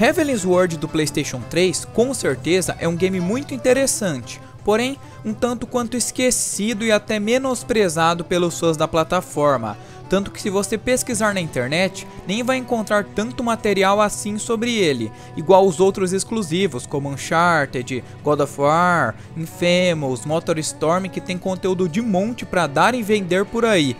Heaven's World do PlayStation 3 com certeza é um game muito interessante, porém um tanto quanto esquecido e até menosprezado pelos fãs da plataforma, tanto que se você pesquisar na internet, nem vai encontrar tanto material assim sobre ele, igual os outros exclusivos como Uncharted, God of War, Infamous, Motor Storm que tem conteúdo de monte para dar e vender por aí.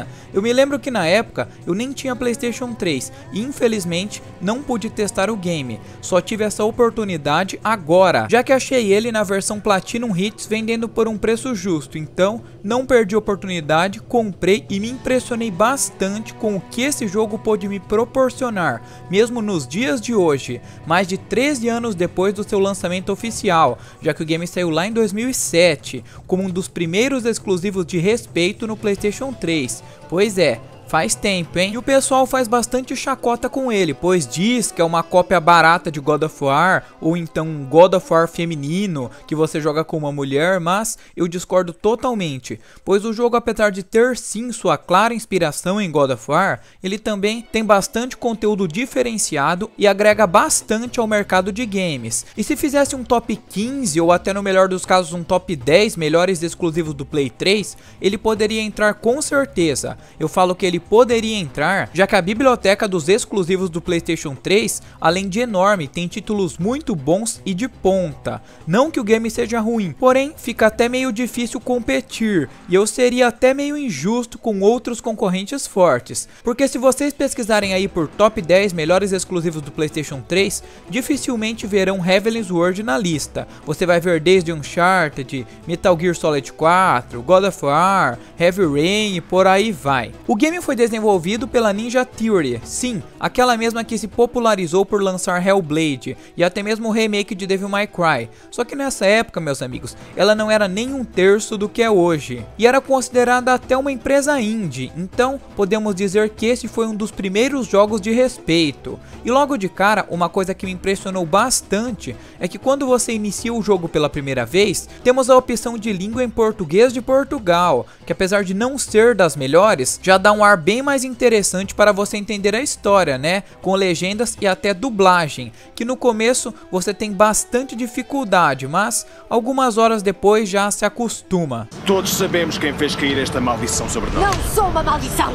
Eu me lembro que na época eu nem tinha PlayStation 3 e infelizmente não pude testar o game, só tive essa oportunidade agora, já que achei ele na versão Platinum Hits vendendo por um preço justo, então não perdi a oportunidade, comprei e me impressionei bastante com o que esse jogo pôde me proporcionar, mesmo nos dias de hoje, mais de 13 anos depois do seu lançamento oficial, já que o game saiu lá em 2007, como um dos primeiros exclusivos de respeito no PlayStation 3. Por Pois é, Faz tempo, hein? E o pessoal faz bastante chacota com ele, pois diz que é uma cópia barata de God of War, ou então um God of War feminino, que você joga com uma mulher, mas eu discordo totalmente, pois o jogo, apesar de ter sim sua clara inspiração em God of War, ele também tem bastante conteúdo diferenciado e agrega bastante ao mercado de games. E se fizesse um top 15, ou até no melhor dos casos um top 10 melhores exclusivos do Play 3, ele poderia entrar com certeza. Eu falo que ele poderia entrar, já que a biblioteca dos exclusivos do PlayStation 3, além de enorme, tem títulos muito bons e de ponta. Não que o game seja ruim, porém fica até meio difícil competir, e eu seria até meio injusto com outros concorrentes fortes, porque se vocês pesquisarem aí por top 10 melhores exclusivos do PlayStation 3, dificilmente verão Heaven's World na lista. Você vai ver desde Uncharted, Metal Gear Solid 4, God of War, Heavy Rain e por aí vai. O game foi desenvolvido pela Ninja Theory, sim, aquela mesma que se popularizou por lançar Hellblade e até mesmo o remake de Devil May Cry. Só que nessa época, meus amigos, ela não era nem um terço do que é hoje e era considerada até uma empresa indie. Então, podemos dizer que esse foi um dos primeiros jogos de respeito. E logo de cara, uma coisa que me impressionou bastante é que quando você inicia o jogo pela primeira vez, temos a opção de língua em português de Portugal, que apesar de não ser das melhores, já dá um ar bem mais interessante para você entender a história, né? Com legendas e até dublagem, que no começo você tem bastante dificuldade, mas algumas horas depois já se acostuma. Todos sabemos quem fez cair esta maldição sobre nós. Não sou uma maldição!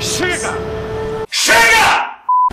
Chega! Chega!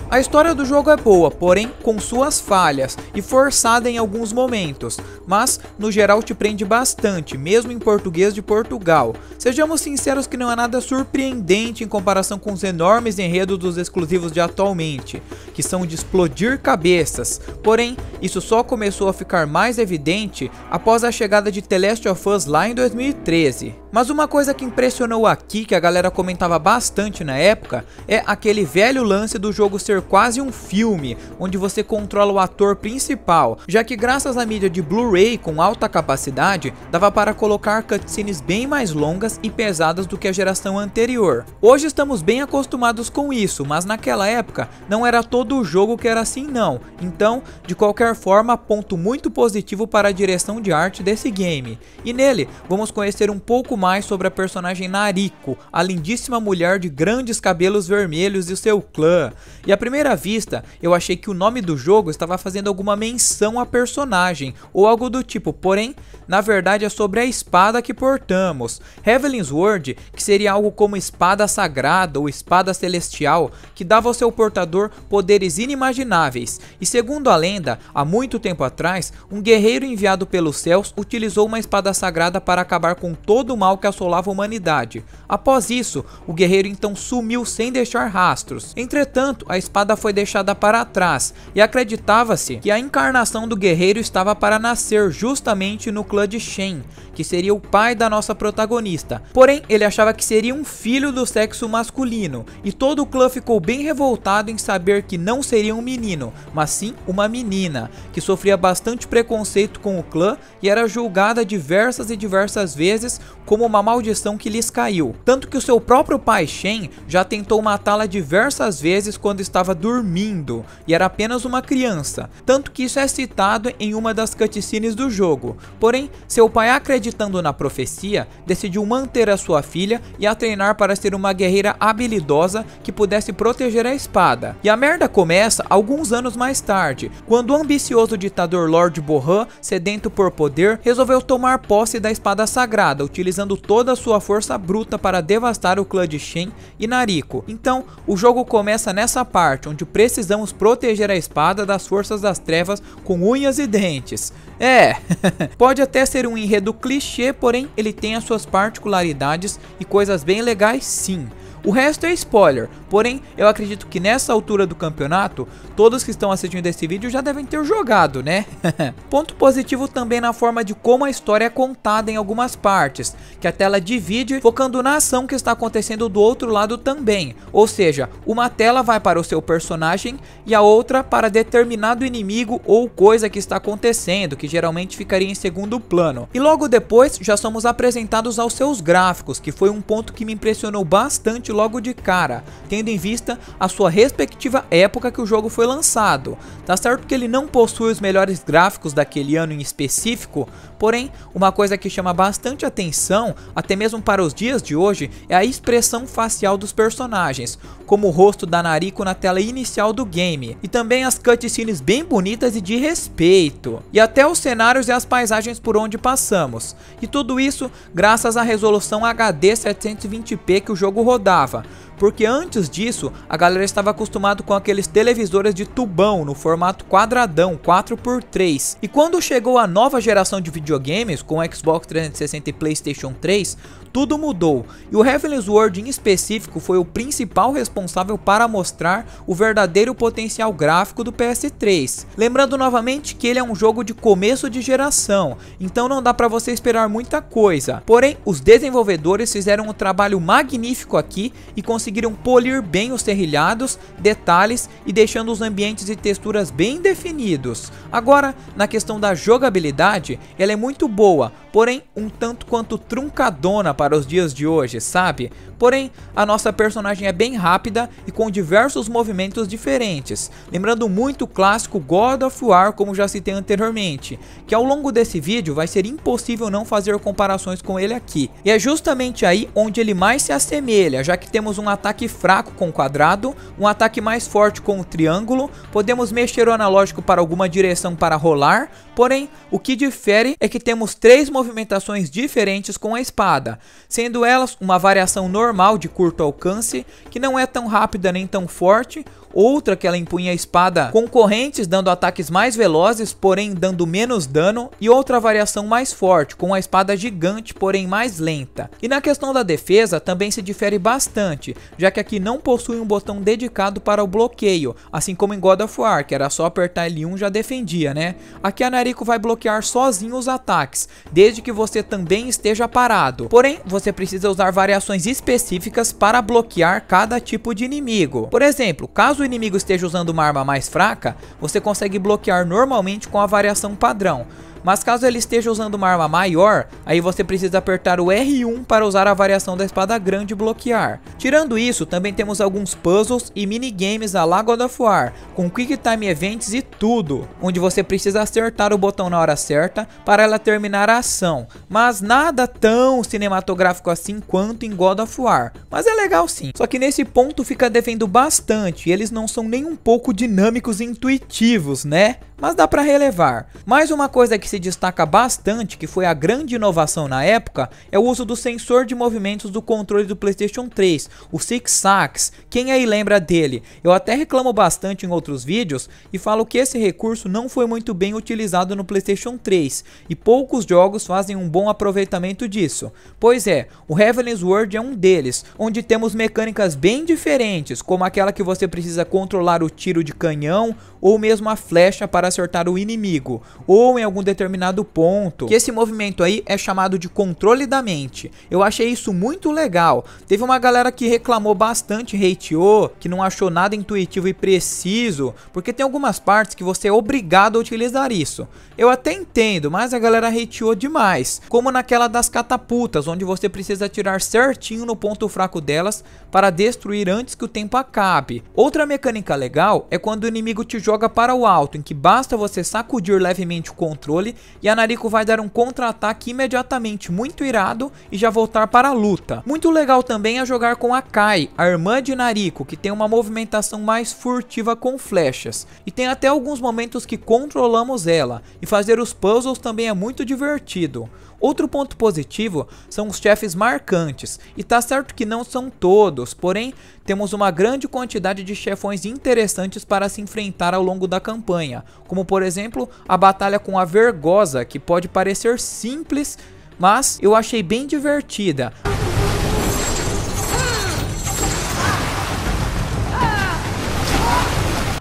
A história do jogo é boa, porém com suas falhas e forçada em alguns momentos, mas no geral te prende bastante, mesmo em português de Portugal. Sejamos sinceros que não é nada surpreendente em comparação com os enormes enredos dos exclusivos de atualmente, que são de explodir cabeças, porém isso só começou a ficar mais evidente após a chegada de The Last of Us lá em 2013. Mas uma coisa que impressionou aqui, que a galera comentava bastante na época, é aquele velho lance do jogo ser ser quase um filme, onde você controla o ator principal, já que graças à mídia de Blu-ray com alta capacidade, dava para colocar cutscenes bem mais longas e pesadas do que a geração anterior. Hoje estamos bem acostumados com isso, mas naquela época não era todo o jogo que era assim não, então de qualquer forma ponto muito positivo para a direção de arte desse game. E nele vamos conhecer um pouco mais sobre a personagem Nariko, a lindíssima mulher de grandes cabelos vermelhos e seu clã. E a primeira vista, eu achei que o nome do jogo estava fazendo alguma menção a personagem ou algo do tipo, porém, na verdade é sobre a espada que portamos. Heaven's Word, que seria algo como espada sagrada ou espada celestial, que dava ao seu portador poderes inimagináveis. E segundo a lenda, há muito tempo atrás, um guerreiro enviado pelos céus utilizou uma espada sagrada para acabar com todo o mal que assolava a humanidade. Após isso, o guerreiro então sumiu sem deixar rastros. Entretanto, a espada foi deixada para trás e acreditava-se que a encarnação do guerreiro estava para nascer justamente no clã de Shen, que seria o pai da nossa protagonista. Porém, ele achava que seria um filho do sexo masculino, e todo o clã ficou bem revoltado em saber que não seria um menino, mas sim uma menina, que sofria bastante preconceito com o clã e era julgada diversas e diversas vezes como uma maldição que lhes caiu. Tanto que o seu próprio pai Shen já tentou matá-la diversas vezes quando estava dormindo, e era apenas uma criança. Tanto que isso é citado em uma das cutscenes do jogo. Porém, seu pai, acreditando na profecia, decidiu manter a sua filha e a treinar para ser uma guerreira habilidosa que pudesse proteger a espada. E a merda começa alguns anos mais tarde, quando o ambicioso ditador Lord Bohan, sedento por poder, resolveu tomar posse da espada sagrada, utilizando toda a sua força bruta para devastar o clã de Shen e Nariko. Então, o jogo começa nessa parte, onde precisamos proteger a espada das forças das trevas com unhas e dentes. É, pode até até ser um enredo clichê, porém ele tem as suas particularidades e coisas bem legais sim. O resto é spoiler, porém eu acredito que nessa altura do campeonato, todos que estão assistindo esse vídeo já devem ter jogado, né? Ponto positivo também na forma de como a história é contada em algumas partes, que a tela divide focando na ação que está acontecendo do outro lado também, ou seja, uma tela vai para o seu personagem e a outra para determinado inimigo ou coisa que está acontecendo, que geralmente ficaria em segundo plano. E logo depois já somos apresentados aos seus gráficos, que foi um ponto que me impressionou bastante logo de cara, tendo em vista a sua respectiva época que o jogo foi lançado. Tá certo que ele não possui os melhores gráficos daquele ano em específico, Porém, uma coisa que chama bastante atenção, até mesmo para os dias de hoje, é a expressão facial dos personagens, como o rosto da Nariko na tela inicial do game, e também as cutscenes bem bonitas e de respeito, e até os cenários e as paisagens por onde passamos, e tudo isso graças à resolução HD 720p que o jogo rodava, porque antes disso a galera estava acostumado com aqueles televisores de tubão no formato quadradão 4x3. E quando chegou a nova geração de videogames com Xbox 360 e PlayStation 3, tudo mudou, e o Heavenless Word em específico foi o principal responsável para mostrar o verdadeiro potencial gráfico do PS3. Lembrando novamente que ele é um jogo de começo de geração, então não dá para você esperar muita coisa. Porém, os desenvolvedores fizeram um trabalho magnífico aqui e conseguiram polir bem os serrilhados, detalhes e deixando os ambientes e texturas bem definidos. Agora, na questão da jogabilidade, ela é muito boa, porém um tanto quanto truncadona para para os dias de hoje, sabe? Porém, a nossa personagem é bem rápida e com diversos movimentos diferentes, lembrando muito o clássico God of War como já citei anteriormente, que ao longo desse vídeo vai ser impossível não fazer comparações com ele aqui. E é justamente aí onde ele mais se assemelha, já que temos um ataque fraco com o quadrado, um ataque mais forte com o triângulo, podemos mexer o analógico para alguma direção para rolar, Porém, o que difere é que temos três movimentações diferentes com a espada, sendo elas uma variação normal de curto alcance, que não é tão rápida nem tão forte, outra que ela empunha a espada com correntes dando ataques mais velozes, porém dando menos dano, e outra variação mais forte, com a espada gigante, porém mais lenta. E na questão da defesa também se difere bastante, já que aqui não possui um botão dedicado para o bloqueio, assim como em God of War, que era só apertar L1 já defendia, né? Aqui a Kairico vai bloquear sozinho os ataques, desde que você também esteja parado. Porém, você precisa usar variações específicas para bloquear cada tipo de inimigo. Por exemplo, caso o inimigo esteja usando uma arma mais fraca, você consegue bloquear normalmente com a variação padrão. Mas caso ele esteja usando uma arma maior, aí você precisa apertar o R1 para usar a variação da espada grande e bloquear. Tirando isso, também temos alguns puzzles e minigames a lá God of War, com Quick Time Events e tudo, onde você precisa acertar o botão na hora certa para ela terminar a ação, mas nada tão cinematográfico assim quanto em God of War, mas é legal sim. Só que nesse ponto fica devendo bastante, eles não são nem um pouco dinâmicos e intuitivos, né? Mas dá para relevar. Mais uma coisa que se se destaca bastante, que foi a grande inovação na época, é o uso do sensor de movimentos do controle do PlayStation 3, o Six Sax. Quem aí lembra dele? Eu até reclamo bastante em outros vídeos e falo que esse recurso não foi muito bem utilizado no PlayStation 3 e poucos jogos fazem um bom aproveitamento disso. Pois é, o Heaven's World é um deles, onde temos mecânicas bem diferentes, como aquela que você precisa controlar o tiro de canhão ou mesmo a flecha para acertar o inimigo, ou em algum determinado determinado ponto. Que esse movimento aí é chamado de controle da mente. Eu achei isso muito legal. Teve uma galera que reclamou bastante, hateou, que não achou nada intuitivo e preciso, porque tem algumas partes que você é obrigado a utilizar isso. Eu até entendo, mas a galera hateou demais. Como naquela das catapultas, onde você precisa tirar certinho no ponto fraco delas para destruir antes que o tempo acabe. Outra mecânica legal é quando o inimigo te joga para o alto, em que basta você sacudir levemente o controle e a Nariko vai dar um contra-ataque imediatamente muito irado e já voltar para a luta. Muito legal também é jogar com a Kai, a irmã de Nariko, que tem uma movimentação mais furtiva com flechas e tem até alguns momentos que controlamos ela e fazer os puzzles também é muito divertido. Outro ponto positivo são os chefes marcantes, e tá certo que não são todos, porém temos uma grande quantidade de chefões interessantes para se enfrentar ao longo da campanha, como por exemplo a batalha com a Vergosa, que pode parecer simples, mas eu achei bem divertida.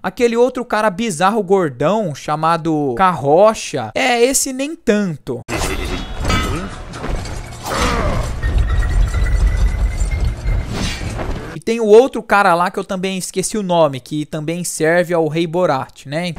aquele outro cara bizarro gordão chamado Carrocha. É, esse nem tanto. tem o outro cara lá que eu também esqueci o nome, que também serve ao rei Borat, né?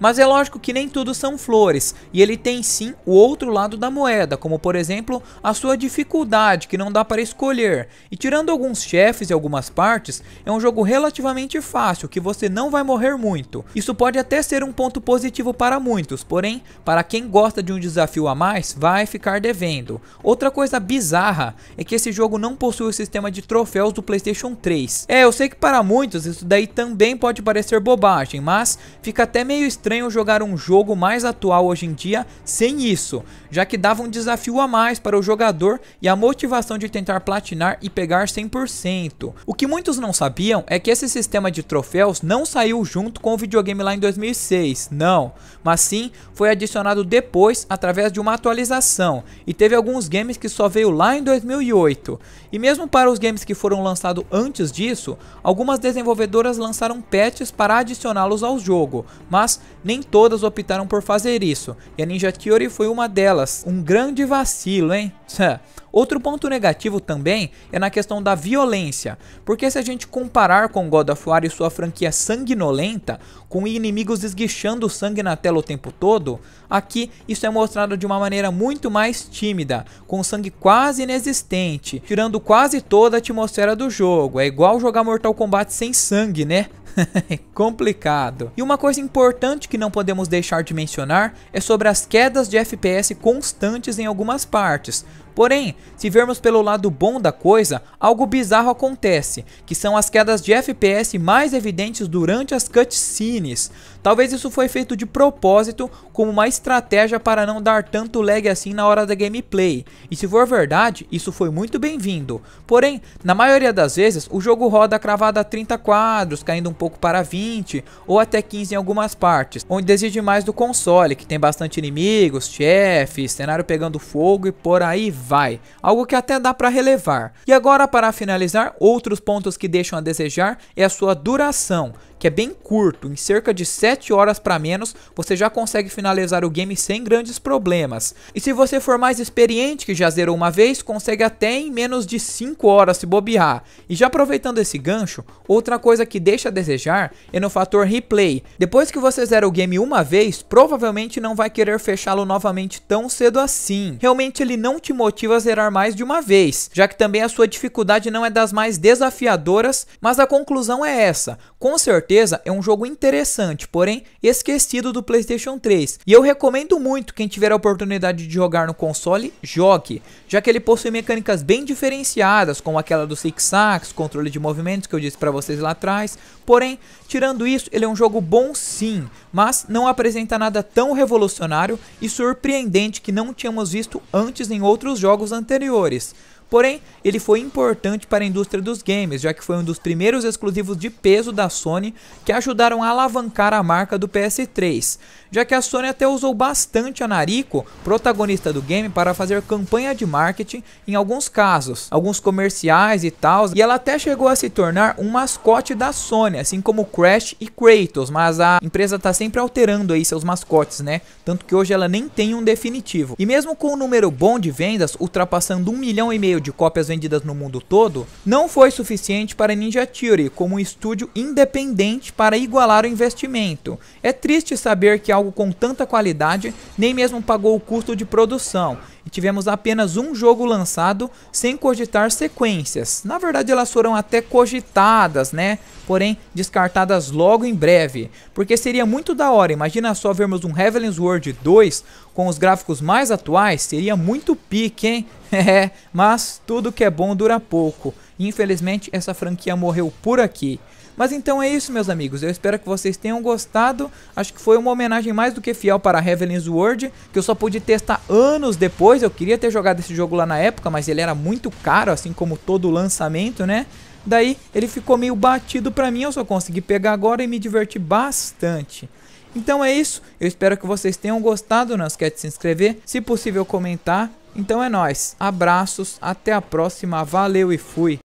Mas é lógico que nem tudo são flores, e ele tem sim o outro lado da moeda, como por exemplo a sua dificuldade, que não dá para escolher. E tirando alguns chefes e algumas partes, é um jogo relativamente fácil, que você não vai morrer muito. Isso pode até ser um ponto positivo para muitos, porém, para quem gosta de um desafio a mais, vai ficar devendo. Outra coisa bizarra é que esse jogo não possui o sistema de troféus do PlayStation 3. É, eu sei que para muitos isso daí também pode parecer bobagem, mas fica até meio estranho estranho jogar um jogo mais atual hoje em dia sem isso, já que dava um desafio a mais para o jogador e a motivação de tentar platinar e pegar 100%. O que muitos não sabiam é que esse sistema de troféus não saiu junto com o videogame lá em 2006, não, mas sim foi adicionado depois através de uma atualização e teve alguns games que só veio lá em 2008. E mesmo para os games que foram lançados antes disso, algumas desenvolvedoras lançaram patches para adicioná-los ao jogo, mas nem todas optaram por fazer isso, e a Ninja Theory foi uma delas. Um grande vacilo, hein? Outro ponto negativo também é na questão da violência, porque se a gente comparar com God of War e sua franquia sanguinolenta, com inimigos esguichando sangue na tela o tempo todo, aqui isso é mostrado de uma maneira muito mais tímida, com sangue quase inexistente, tirando quase toda a atmosfera do jogo. É igual jogar Mortal Kombat sem sangue, né? É complicado. E uma coisa importante que não podemos deixar de mencionar é sobre as quedas de FPS constantes em algumas partes, Porém, se vermos pelo lado bom da coisa, algo bizarro acontece, que são as quedas de FPS mais evidentes durante as cutscenes. Talvez isso foi feito de propósito como uma estratégia para não dar tanto lag assim na hora da gameplay. E se for verdade, isso foi muito bem-vindo. Porém, na maioria das vezes, o jogo roda cravado a 30 quadros, caindo um pouco para 20 ou até 15 em algumas partes, onde exige mais do console, que tem bastante inimigos, chefes, cenário pegando fogo e por aí vai, algo que até dá para relevar. E agora para finalizar, outros pontos que deixam a desejar é a sua duração que é bem curto, em cerca de 7 horas para menos, você já consegue finalizar o game sem grandes problemas. E se você for mais experiente, que já zerou uma vez, consegue até em menos de 5 horas se bobear. E já aproveitando esse gancho, outra coisa que deixa a desejar é no fator replay. Depois que você zera o game uma vez, provavelmente não vai querer fechá-lo novamente tão cedo assim. Realmente ele não te motiva a zerar mais de uma vez, já que também a sua dificuldade não é das mais desafiadoras, mas a conclusão é essa. Com certeza certeza é um jogo interessante, porém esquecido do PlayStation 3. E eu recomendo muito quem tiver a oportunidade de jogar no console, jogue, já que ele possui mecânicas bem diferenciadas, como aquela do Six Sacks, controle de movimentos que eu disse para vocês lá atrás. Porém, tirando isso, ele é um jogo bom sim, mas não apresenta nada tão revolucionário e surpreendente que não tínhamos visto antes em outros jogos anteriores. Porém, ele foi importante para a indústria dos games, já que foi um dos primeiros exclusivos de peso da Sony que ajudaram a alavancar a marca do PS3, já que a Sony até usou bastante a Nariko, protagonista do game, para fazer campanha de marketing em alguns casos, alguns comerciais e tal, e ela até chegou a se tornar um mascote da Sony, assim como Crash e Kratos, mas a empresa está sempre alterando aí seus mascotes, né? Tanto que hoje ela nem tem um definitivo. E mesmo com um número bom de vendas, ultrapassando um milhão e meio de cópias vendidas no mundo todo, não foi suficiente para Ninja Theory como um estúdio independente para igualar o investimento. É triste saber que algo com tanta qualidade nem mesmo pagou o custo de produção e tivemos apenas um jogo lançado sem cogitar sequências. Na verdade, elas foram até cogitadas, né? Porém, descartadas logo em breve, porque seria muito da hora. Imagina só vermos um Heaven's World 2 com os gráficos mais atuais, seria muito pique, hein? É, mas tudo que é bom dura pouco. Infelizmente, essa franquia morreu por aqui. Mas então é isso, meus amigos. Eu espero que vocês tenham gostado. Acho que foi uma homenagem mais do que fiel para Heaven's World, que eu só pude testar anos depois. Eu queria ter jogado esse jogo lá na época, mas ele era muito caro, assim como todo o lançamento, né? Daí ele ficou meio batido pra mim, eu só consegui pegar agora e me diverti bastante. Então é isso, eu espero que vocês tenham gostado, não esquece de se inscrever, se possível comentar. Então é nós. abraços, até a próxima, valeu e fui!